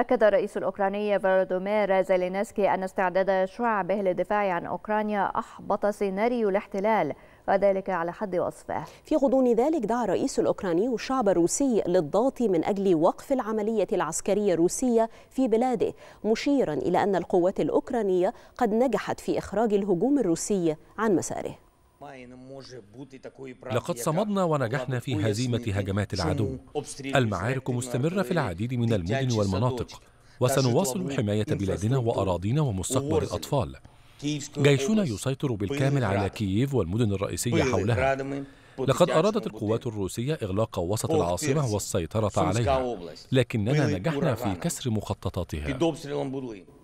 أكد الرئيس الأوكراني فلاديمير زيلينسكي أن استعداد شعبه للدفاع عن أوكرانيا أحبط سيناريو الاحتلال وذلك على حد وصفه في غضون ذلك دعا الرئيس الأوكراني الشعب الروسي للضغط من أجل وقف العملية العسكرية الروسية في بلاده مشيرا إلى أن القوات الأوكرانية قد نجحت في إخراج الهجوم الروسي عن مساره لقد صمدنا ونجحنا في هزيمة هجمات العدو المعارك مستمرة في العديد من المدن والمناطق وسنواصل حماية بلادنا وأراضينا ومستقبل الأطفال جيشنا يسيطر بالكامل على كييف والمدن الرئيسية حولها لقد أرادت القوات الروسية إغلاق وسط العاصمة والسيطرة عليها لكننا نجحنا في كسر مخططاتها